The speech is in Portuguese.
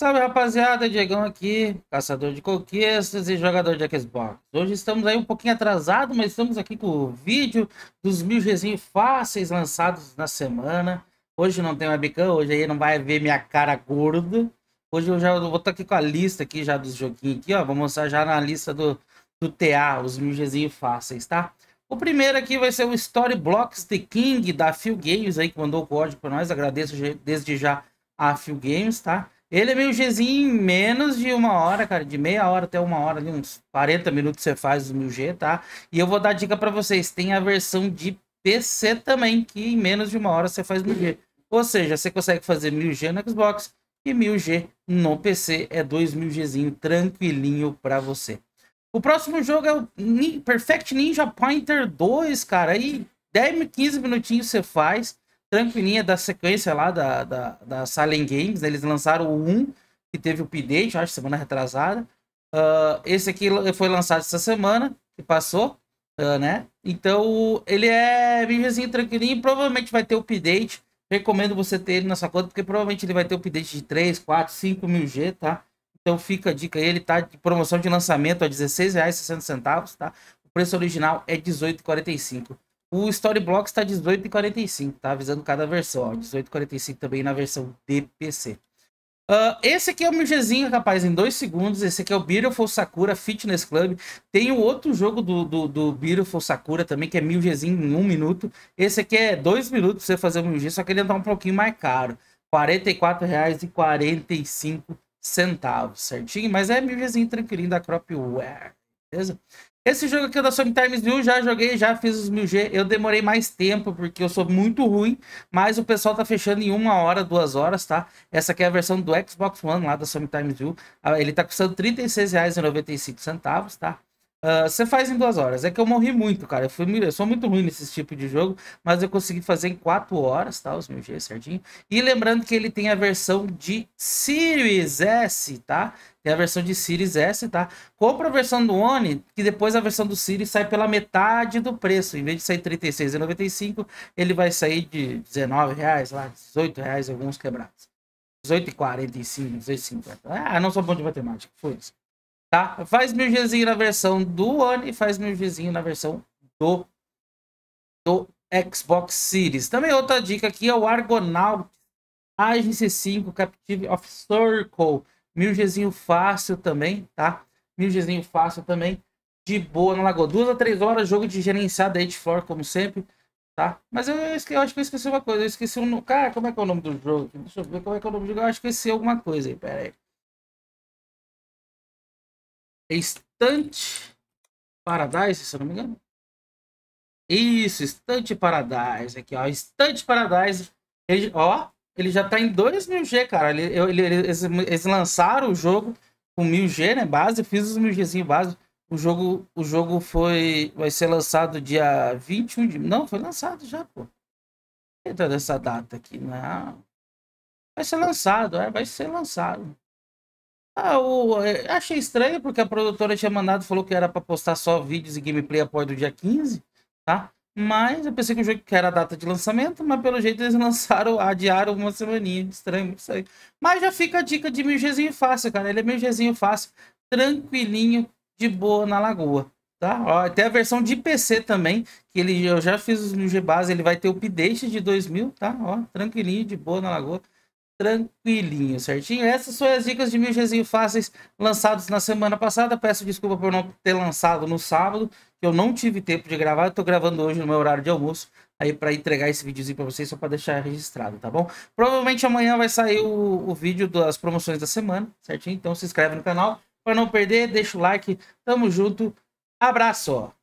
Sabe, rapaziada, Diegão aqui, caçador de conquistas e jogador de Xbox. Hoje estamos aí um pouquinho atrasado, mas estamos aqui com o vídeo dos mil Gzinhos fáceis lançados na semana. Hoje não tem webcam, hoje aí não vai ver minha cara gorda. Hoje eu já vou estar tá aqui com a lista aqui já dos joguinhos aqui, ó. Vou mostrar já na lista do, do TA, os mil Gzinhos fáceis, tá? O primeiro aqui vai ser o Story Blocks The King da Phil Games aí, que mandou o código para nós. Agradeço desde já a Phil Games, tá? Ele é meio Gzinho em menos de uma hora, cara. De meia hora até uma hora, ali, uns 40 minutos você faz o 1000G, tá? E eu vou dar dica para vocês. Tem a versão de PC também, que em menos de uma hora você faz 1000G. Ou seja, você consegue fazer 1000G no Xbox e 1000G no PC. É 2000Gzinho tranquilinho para você. O próximo jogo é o Perfect Ninja Pointer 2, cara. Aí 10, 15 minutinhos você faz tranquilinha da sequência lá da, da, da Silent Games. Né? Eles lançaram o 1, que teve o update, acho, semana retrasada. Uh, esse aqui foi lançado essa semana, que passou, uh, né? Então, ele é bem assim, tranquilinho. Provavelmente vai ter update. Recomendo você ter ele na sua conta, porque provavelmente ele vai ter o update de 3, 4, 5 mil G, tá? Então fica a dica aí, ele tá de promoção de lançamento a R$16,60, tá? O preço original é R$18,45. O Storyblocks está 18,45, tá avisando cada versão. 18,45 uhum. também na versão de PC. Uh, ah, esse aqui é o MGzinho, rapaz, em dois segundos. Esse aqui é o Beautiful Sakura Fitness Club. Tem o outro jogo do, do, do Beautiful Sakura também, que é MGzinho em um minuto. Esse aqui é dois minutos você fazer um MG, só que ele tá um pouquinho mais caro. R$ 44,45, certinho? Mas é MGzinho tranquilinho da Cropware, beleza? Esse jogo aqui é da Summit Times New, já joguei, já fiz os 1000G. Eu demorei mais tempo, porque eu sou muito ruim, mas o pessoal tá fechando em uma hora, duas horas, tá? Essa aqui é a versão do Xbox One lá da Summit Times New. Ah, ele tá custando R$ 36,95, tá? Ah, você faz em duas horas. É que eu morri muito, cara. Eu, fui, eu sou muito ruim nesse tipo de jogo, mas eu consegui fazer em quatro horas, tá? Os meus G certinho. E lembrando que ele tem a versão de Series S, tá? Tem a versão de Series S, tá? Compra a versão do One, que depois a versão do Series sai pela metade do preço. Em vez de sair R$36,95, ele vai sair de R$19,00, lá, R$18,00, alguns quebrados. R$18,45, R$18,50. Ah, não sou bom de matemática, foi isso tá? Faz mergezinho na versão do One e faz mergezinho na versão do, do Xbox Series. Também outra dica aqui é o Argonaut Agency 5 Captive of Circle. Milgezinho fácil também, tá? Milgezinho fácil também. De boa na Lagoa. Duas a três horas, jogo de gerenciada aí de flor, como sempre, tá? Mas eu, esque... eu acho que eu esqueci uma coisa. Eu esqueci um. Cara, como é que é o nome do jogo? Deixa eu ver como é que é o nome do jogo. Eu acho que eu esqueci alguma coisa aí. Pera aí. É estante Paradise, se eu não me engano. Isso, Estante Paradise. Aqui, ó. Estante Paradise. Ele, ó, ele já tá em 2000G, cara. Ele, ele, eles, eles lançaram o jogo com 1000G, né? Base. Fiz os 1000Gzinho base. O jogo, o jogo foi, vai ser lançado dia 21 de... Não, foi lançado já, pô. Entra dessa data aqui, não. Vai ser lançado, é, vai ser lançado. Ah, o, é, achei estranho porque a produtora tinha mandado, falou que era para postar só vídeos e gameplay após do dia 15, tá? Mas eu pensei que o jogo que era a data de lançamento, mas pelo jeito eles lançaram, adiaram uma semaninha. Estranho, isso aí. Mas já fica a dica de milgezinho fácil, cara. Ele é milgezinho fácil, tranquilinho, de boa na lagoa. Tá? Ó, tem a versão de PC também, que ele, eu já fiz os no Gbase, ele vai ter o update de 2000, tá? Ó, tranquilinho, de boa na lagoa tranquilinho, certinho? Essas foram as dicas de mil Gzinho fáceis lançados na semana passada. Peço desculpa por não ter lançado no sábado, que eu não tive tempo de gravar. Eu tô gravando hoje no meu horário de almoço, aí para entregar esse videozinho para vocês, só para deixar registrado, tá bom? Provavelmente amanhã vai sair o, o vídeo das promoções da semana, certinho? Então se inscreve no canal para não perder, deixa o like. Tamo junto. Abraço!